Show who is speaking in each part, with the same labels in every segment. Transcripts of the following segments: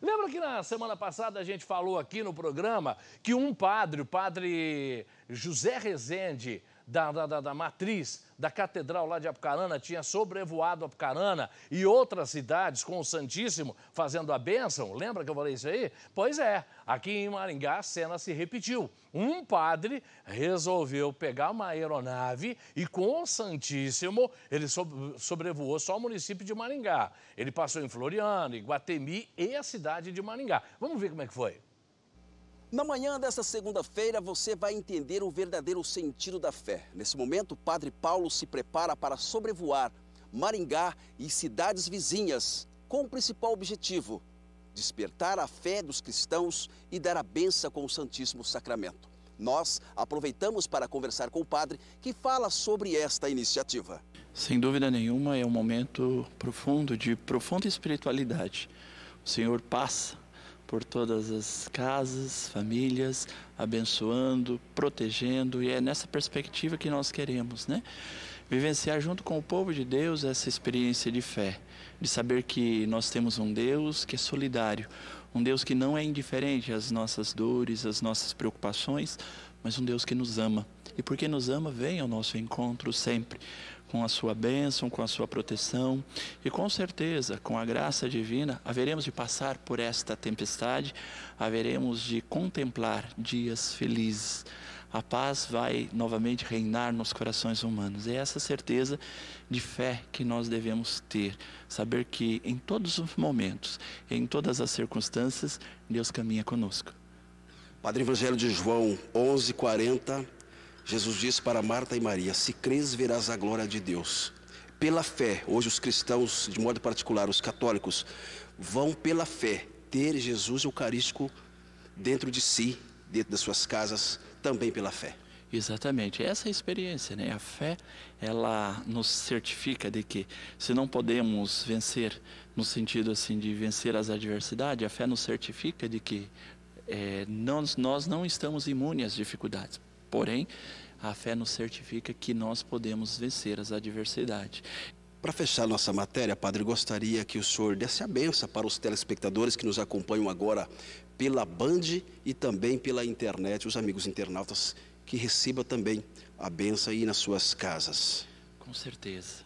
Speaker 1: Lembra que na semana passada a gente falou aqui no programa que um padre, o padre José Rezende, da, da, da, da matriz da catedral lá de Apucarana tinha sobrevoado Apucarana e outras cidades com o Santíssimo fazendo a bênção. Lembra que eu falei isso aí? Pois é, aqui em Maringá a cena se repetiu. Um padre resolveu pegar uma aeronave e com o Santíssimo ele sobrevoou só o município de Maringá. Ele passou em Floriano, Iguatemi e a cidade de Maringá. Vamos ver como é que foi. Na manhã desta segunda-feira, você
Speaker 2: vai entender o verdadeiro sentido da fé. Nesse momento, o Padre Paulo se prepara para sobrevoar Maringá e cidades vizinhas, com o principal objetivo: despertar a fé dos cristãos e dar a benção com o Santíssimo Sacramento. Nós aproveitamos para conversar com o padre que fala sobre esta iniciativa.
Speaker 3: Sem dúvida nenhuma, é um momento profundo de profunda espiritualidade. O Senhor passa por todas as casas, famílias, abençoando, protegendo, e é nessa perspectiva que nós queremos, né? Vivenciar junto com o povo de Deus essa experiência de fé, de saber que nós temos um Deus que é solidário, um Deus que não é indiferente às nossas dores, às nossas preocupações, mas um Deus que nos ama. E porque nos ama, vem ao nosso encontro sempre com a sua bênção, com a sua proteção e com certeza, com a graça divina, haveremos de passar por esta tempestade, haveremos de contemplar dias felizes. A paz vai novamente reinar nos corações humanos. É essa certeza de fé que nós devemos ter, saber que em todos os momentos, em todas as circunstâncias, Deus caminha conosco.
Speaker 2: Padre Evangelho de João 11:40 Jesus disse para Marta e Maria: Se crês, verás a glória de Deus. Pela fé, hoje os cristãos, de modo particular os católicos, vão pela fé ter Jesus Eucarístico dentro de si, dentro das suas casas,
Speaker 3: também pela fé. Exatamente, essa é a experiência, né? A fé, ela nos certifica de que se não podemos vencer, no sentido assim de vencer as adversidades, a fé nos certifica de que é, nós, nós não estamos imunes às dificuldades. Porém, a fé nos certifica que nós podemos vencer as adversidades.
Speaker 2: Para fechar nossa matéria, Padre, gostaria que o senhor desse a benção para os telespectadores que nos acompanham agora pela Band e também pela internet, os amigos internautas, que receba também a benção aí nas suas casas.
Speaker 3: Com certeza.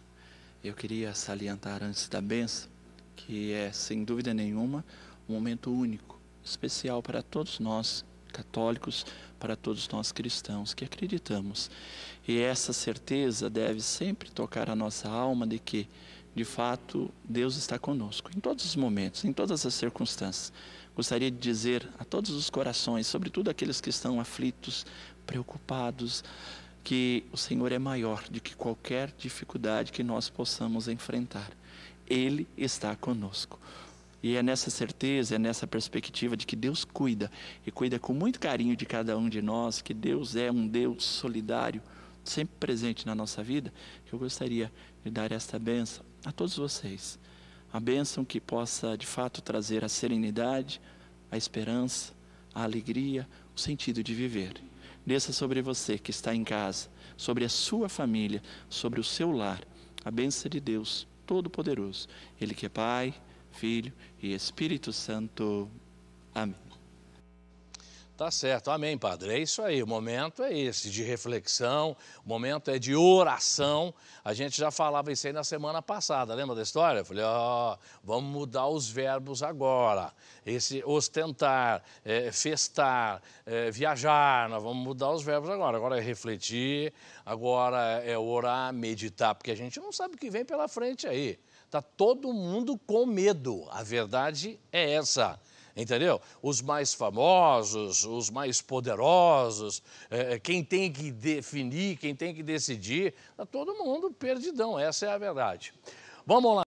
Speaker 3: Eu queria salientar antes da benção que é, sem dúvida nenhuma, um momento único, especial para todos nós católicos, para todos nós cristãos que acreditamos. E essa certeza deve sempre tocar a nossa alma de que, de fato, Deus está conosco em todos os momentos, em todas as circunstâncias. Gostaria de dizer a todos os corações, sobretudo aqueles que estão aflitos, preocupados, que o Senhor é maior do que qualquer dificuldade que nós possamos enfrentar. Ele está conosco. E é nessa certeza, é nessa perspectiva de que Deus cuida e cuida com muito carinho de cada um de nós, que Deus é um Deus solidário, sempre presente na nossa vida, que eu gostaria de dar esta benção a todos vocês. A benção que possa de fato trazer a serenidade, a esperança, a alegria, o sentido de viver. Desça sobre você que está em casa, sobre a sua família, sobre o seu lar, a bênção de Deus Todo-Poderoso. Ele que é Pai, Filho e Espírito Santo. Amém.
Speaker 1: Tá certo, amém, padre. É isso aí, o momento é esse de reflexão, o momento é de oração. A gente já falava isso aí na semana passada, lembra da história? Eu falei, ó, oh, vamos mudar os verbos agora. Esse ostentar, é, festar, é, viajar, nós vamos mudar os verbos agora. Agora é refletir, agora é orar, meditar, porque a gente não sabe o que vem pela frente aí. Tá todo mundo com medo. A verdade é essa entendeu? Os mais famosos, os mais poderosos, é, é, quem tem que definir, quem tem que decidir, está todo mundo perdidão, essa é a verdade. Vamos lá.